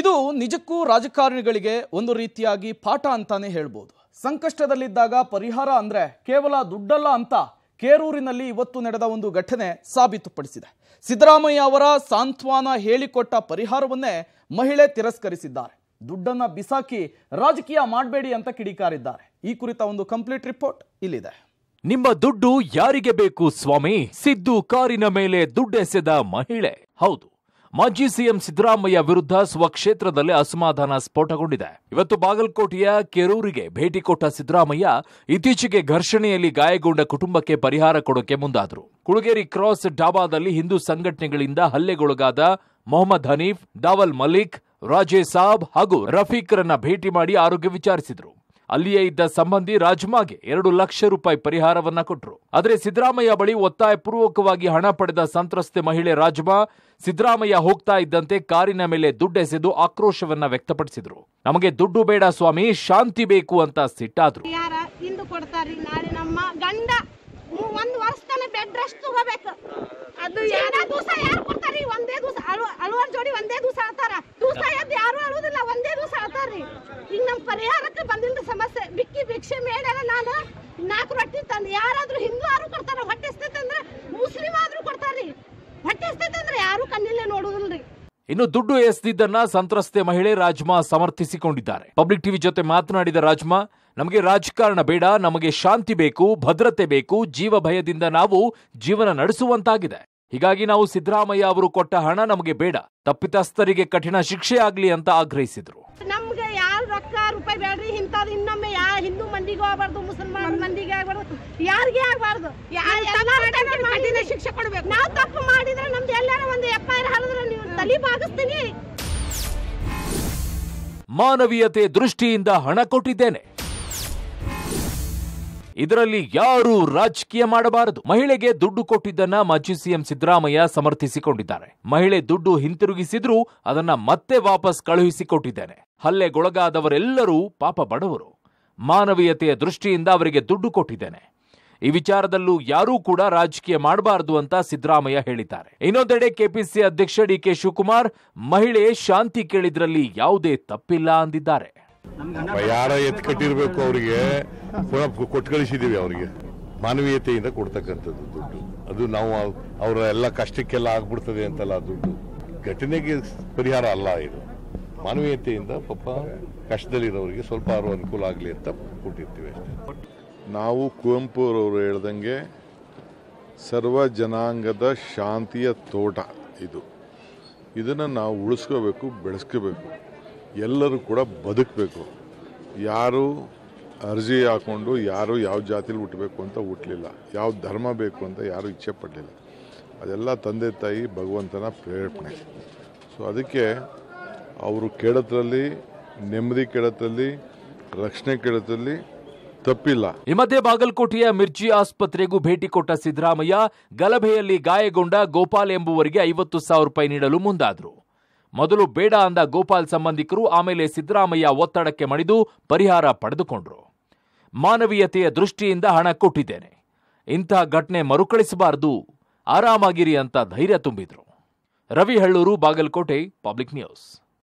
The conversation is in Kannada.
ಇದು ನಿಜಕ್ಕೂ ರಾಜಕಾರಣಿಗಳಿಗೆ ಒಂದು ರೀತಿಯಾಗಿ ಪಾಠ ಅಂತಾನೆ ಹೇಳ್ಬೋದು ಸಂಕಷ್ಟದಲ್ಲಿದ್ದಾಗ ಪರಿಹಾರ ಅಂದರೆ ಕೇವಲ ದುಡ್ಡಲ್ಲ ಅಂತ ಕೇರೂರಿನಲ್ಲಿ ಇವತ್ತು ನಡೆದ ಒಂದು ಘಟನೆ ಸಾಬೀತುಪಡಿಸಿದೆ ಸಿದ್ದರಾಮಯ್ಯ ಅವರ ಸಾಂತ್ವನ ಹೇಳಿಕೊಟ್ಟ ಪರಿಹಾರವನ್ನೇ ಮಹಿಳೆ ತಿರಸ್ಕರಿಸಿದ್ದಾರೆ ದುಡ್ಡನ್ನು ಬಿಸಾಕಿ ರಾಜಕೀಯ ಮಾಡಬೇಡಿ ಅಂತ ಕಿಡಿಕಾರಿದ್ದಾರೆ ಈ ಕುರಿತ ಒಂದು ಕಂಪ್ಲೀಟ್ ರಿಪೋರ್ಟ್ ಇಲ್ಲಿದೆ ನಿಮ್ಮ ದುಡ್ಡು ಯಾರಿಗೆ ಬೇಕು ಸ್ವಾಮಿ ಸಿದ್ದು ಕಾರಿನ ಮೇಲೆ ದುಡ್ಡೆಸೆದ ಮಹಿಳೆ ಹೌದು ಮಾಜಿ ಸಿಎಂ ಸಿದ್ದರಾಮಯ್ಯ ವಿರುದ್ಧ ಸ್ವಕ್ಷೇತ್ರದಲ್ಲಿ ಅಸಮಾಧಾನ ಸ್ಫೋಟಗೊಂಡಿದೆ ಇವತ್ತು ಬಾಗಲಕೋಟೆಯ ಕೆರೂರಿಗೆ ಭೇಟಿ ಕೊಟ್ಟ ಸಿದ್ದರಾಮಯ್ಯ ಇತ್ತೀಚೆಗೆ ಘರ್ಷಣೆಯಲ್ಲಿ ಗಾಯಗೊಂಡ ಕುಟುಂಬಕ್ಕೆ ಪರಿಹಾರ ಕೊಡೋಕೆ ಮುಂದಾದರು ಕುಳಗೇರಿ ಕ್ರಾಸ್ ಡಾಬಾದಲ್ಲಿ ಹಿಂದೂ ಸಂಘಟನೆಗಳಿಂದ ಹಲ್ಲೆಗೊಳಗಾದ ಮೊಹಮ್ಮದ್ ಹನೀಫ್ ದಾವಲ್ ಮಲಿಕ್ ರಾಜೇ ಸಾಬ್ ಹಾಗೂ ರಫೀಕ್ರನ್ನ ಭೇಟಿ ಮಾಡಿ ಆರೋಗ್ಯ ವಿಚಾರಿಸಿದರು ಅಲ್ಲಿಯೇ ಇದ್ದ ಸಂಬಂಧಿ ರಾಜ್ಮಾಗೆ ಎರಡು ಲಕ್ಷ ರೂಪಾಯಿ ಪರಿಹಾರವನ್ನ ಕೊಟ್ಟರು ಆದರೆ ಸಿದ್ದರಾಮಯ್ಯ ಬಳಿ ಒತ್ತಾಯಪೂರ್ವಕವಾಗಿ ಹಣ ಪಡೆದ ಸಂತ್ರಸ್ತೆ ಮಹಿಳೆ ರಾಜ್ಮಾ ಸಿದ್ದರಾಮಯ್ಯ ಹೋಗ್ತಾ ಇದ್ದಂತೆ ಕಾರಿನ ಮೇಲೆ ದುಡ್ಡೆಸೆದು ಆಕ್ರೋಶವನ್ನ ವ್ಯಕ್ತಪಡಿಸಿದ್ರು ನಮಗೆ ದುಡ್ಡು ಬೇಡ ಸ್ವಾಮಿ ಶಾಂತಿ ಬೇಕು ಅಂತ ಸಿಟ್ಟಾದ್ರು ಒಂದು ವರ್ಷ ಬೆಡ್ ರೆಸ್ಟ್ ಈಗ ನಮ್ಗೆ ಪರಿಹಾರಕ್ಕೆ ಬಂದಿಲ್ಲ ಸಮಸ್ಯೆ ಬಿಕ್ಕಿ ಭಿಕ್ಷೆ ಮೇಡಲ್ಲ ನಾನು ನಾಲ್ಕು ರೊಟ್ಟಿ ತಂದು ಯಾರಾದ್ರೂ ಹಿಂದೂ ಆರು ಕೊಡ್ತಾರ ಹೊಟ್ಟೆ ಎಸ್ತೈತಂದ್ರೆ ಮುಸ್ಲಿಮ್ ಆದ್ರೂ ಕೊಡ್ತಾರ್ರಿ ಹೊಟ್ಟೆ ಎಸ್ತೈತಂದ್ರೆ ಯಾರು ಕಣ್ಣಿಲ್ಲೇ ನೋಡುದಿಲ್ರಿ ಇನ್ನು ದುಡ್ಡು ಎಸ್ದಿದ್ದನ್ನ ಸಂತ್ರಸ್ತೆ ಮಹಿಳೆ ರಾಜ್ಮಾ ಸಮರ್ಥಿಸಿಕೊಂಡಿದ್ದಾರೆ ಪಬ್ಲಿಕ್ ಟಿವಿ ಜೊತೆ ಮಾತನಾಡಿದ ರಾಜ್ಮಾ ನಮಗೆ ರಾಜಕಾರಣ ಬೇಡ ನಮಗೆ ಶಾಂತಿ ಬೇಕು ಭದ್ರತೆ ಬೇಕು ಜೀವ ಭಯದಿಂದ ನಾವು ಜೀವನ ನಡೆಸುವಂತಾಗಿದೆ ಹೀಗಾಗಿ ನಾವು ಸಿದ್ದರಾಮಯ್ಯ ಅವರು ಕೊಟ್ಟ ಹಣ ನಮಗೆ ಬೇಡ ತಪ್ಪಿತಸ್ಥರಿಗೆ ಕಠಿಣ ಶಿಕ್ಷೆ ಆಗಲಿ ಅಂತ ಆಗ್ರಹಿಸಿದರು ನಮ್ಗೆ ಯಾರು ರೊಕ್ಕ ರೂಪಾಯಿ ಬೇಡ್ರಿ ಇಂಥದ್ದು ಇನ್ನೊಮ್ಮೆ ಯಾ ಹಿಂದೂ ಮಂದಿಗೂ ಆಗ್ಬಾರ್ದು ಮುಸಲ್ಮಾನ ಮಂದಿಗೆ ಆಗ್ಬಾರ್ದು ಯಾರಿಗೆ ಆಗ್ಬಾರ್ದು ಶಿಕ್ಷೆ ಕೊಡ್ಬೇಕು ನಾವು ತಪ್ಪು ಮಾಡಿದ್ರೆ ನಮ್ದು ಎಲ್ಲಾರು ಒಂದು ಎಫ್ ಐ ನೀವು ತಲೆ ಬಾಗಿಸ್ತೀನಿ ಮಾನವೀಯತೆ ದೃಷ್ಟಿಯಿಂದ ಹಣ ಕೊಟ್ಟಿದ್ದೇನೆ ಇದರಲ್ಲಿ ಯಾರೂ ರಾಜಕೀಯ ಮಾಡಬಾರದು ಮಹಿಳೆಗೆ ದುಡ್ಡು ಕೊಟ್ಟಿದ್ದನ್ನ ಮಾಜಿ ಸಿಎಂ ಸಿದ್ದರಾಮಯ್ಯ ಸಮರ್ಥಿಸಿಕೊಂಡಿದ್ದಾರೆ ಮಹಿಳೆ ದುಡ್ಡು ಹಿಂತಿರುಗಿಸಿದ್ರೂ ಅದನ್ನ ಮತ್ತೆ ವಾಪಸ್ ಕಳುಹಿಸಿಕೊಟ್ಟಿದ್ದೇನೆ ಹಲ್ಲೆಗೊಳಗಾದವರೆಲ್ಲರೂ ಪಾಪ ಬಡವರು ಮಾನವೀಯತೆಯ ದೃಷ್ಟಿಯಿಂದ ಅವರಿಗೆ ದುಡ್ಡು ಕೊಟ್ಟಿದ್ದೇನೆ ಈ ವಿಚಾರದಲ್ಲೂ ಯಾರೂ ಕೂಡ ರಾಜಕೀಯ ಮಾಡಬಾರದು ಅಂತ ಸಿದ್ದರಾಮಯ್ಯ ಹೇಳಿದ್ದಾರೆ ಇನ್ನೊಂದೆಡೆ ಕೆಪಿಸಿ ಅಧ್ಯಕ್ಷ ಡಿ ಕೆ ಶಿವಕುಮಾರ್ ಮಹಿಳೆ ಶಾಂತಿ ಕೇಳಿದ್ರಲ್ಲಿ ಯಾವುದೇ ತಪ್ಪಿಲ್ಲ ಅಂದಿದ್ದಾರೆ ಯಾರ ಎತ್ ಕಟ್ಟಿರಬೇಕು ಅವರಿಗೆ ಪುನಃ ಕೊಟ್ಟು ಕಳಿಸಿದ್ದೀವಿ ಅವರಿಗೆ ಮಾನವೀಯತೆಯಿಂದ ಕೊಡ್ತಕ್ಕಂಥದ್ದು ದುಡ್ಡು ಅದು ನಾವು ಅವರ ಎಲ್ಲ ಕಷ್ಟಕ್ಕೆಲ್ಲ ಆಗ್ಬಿಡ್ತದೆ ಅಂತಲ್ಲ ದುಡ್ಡು ಘಟನೆಗೆ ಪರಿಹಾರ ಅಲ್ಲ ಇದು ಮಾನವೀಯತೆಯಿಂದ ಪಾಪ ಕಷ್ಟದಲ್ಲಿರೋರಿಗೆ ಸ್ವಲ್ಪ ಅವರು ಅನುಕೂಲ ಆಗಲಿ ಅಂತ ಕೊಟ್ಟಿರ್ತೀವಿ ಅಷ್ಟೇ ನಾವು ಕುವೆಂಪು ಅವರು ಹೇಳ್ದಂಗೆ ಸರ್ವ ಜನಾಂಗದ ಶಾಂತಿಯ ತೋಟ ಇದು ಇದನ್ನು ನಾವು ಉಳಿಸ್ಕೋಬೇಕು ಬೆಳೆಸ್ಕೋಬೇಕು ಎಲ್ಲರೂ ಕೂಡ ಬದುಕಬೇಕು ಯಾರು ಅರ್ಜಿ ಹಾಕ್ಕೊಂಡು ಯಾರು ಯಾವ ಜಾತಿಲಿ ಹುಟ್ಟಬೇಕು ಅಂತ ಹುಟ್ಟಲಿಲ್ಲ ಯಾವ ಧರ್ಮ ಬೇಕು ಅಂತ ಯಾರೂ ಇಚ್ಛೆ ಪಡಲಿಲ್ಲ ಅದೆಲ್ಲ ತಂದೆ ತಾಯಿ ಭಗವಂತನ ಪ್ರೇರಣೆ ಸೊ ಅದಕ್ಕೆ ಅವರು ಕೇಳೋದ್ರಲ್ಲಿ ನೆಮ್ಮದಿ ಕೇಳೋದ್ರಲ್ಲಿ ರಕ್ಷಣೆ ಕೇಳೋದ್ರಲ್ಲಿ ತಪ್ಪಿಲ್ಲ ಈ ಮಧ್ಯೆ ಬಾಗಲಕೋಟೆಯ ಮಿರ್ಜಿ ಆಸ್ಪತ್ರೆಗೂ ಭೇಟಿ ಕೊಟ್ಟ ಸಿದ್ದರಾಮಯ್ಯ ಗಲಭೆಯಲ್ಲಿ ಗಾಯಗೊಂಡ ಗೋಪಾಲ್ ಎಂಬುವರಿಗೆ ಐವತ್ತು ಸಾವಿರ ರೂಪಾಯಿ ನೀಡಲು ಮುಂದಾದರು ಮೊದಲು ಬೇಡ ಅಂದ ಗೋಪಾಲ್ ಸಂಬಂಧಿಕರು ಆಮೇಲೆ ಸಿದ್ದರಾಮಯ್ಯ ಒತ್ತಡಕ್ಕೆ ಮಣಿದು ಪರಿಹಾರ ಪಡೆದುಕೊಂಡ್ರು ಮಾನವೀಯತೆಯ ದೃಷ್ಟಿಯಿಂದ ಹಣ ಕೊಟ್ಟಿದ್ದೇನೆ ಇಂಥ ಘಟನೆ ಮರುಕಳಿಸಬಾರದು ಆರಾಮಾಗಿರಿ ಅಂತ ಧೈರ್ಯ ತುಂಬಿದ್ರು ರವಿಹಳ್ಳೂರು ಬಾಗಲಕೋಟೆ ಪಬ್ಲಿಕ್ ನ್ಯೂಸ್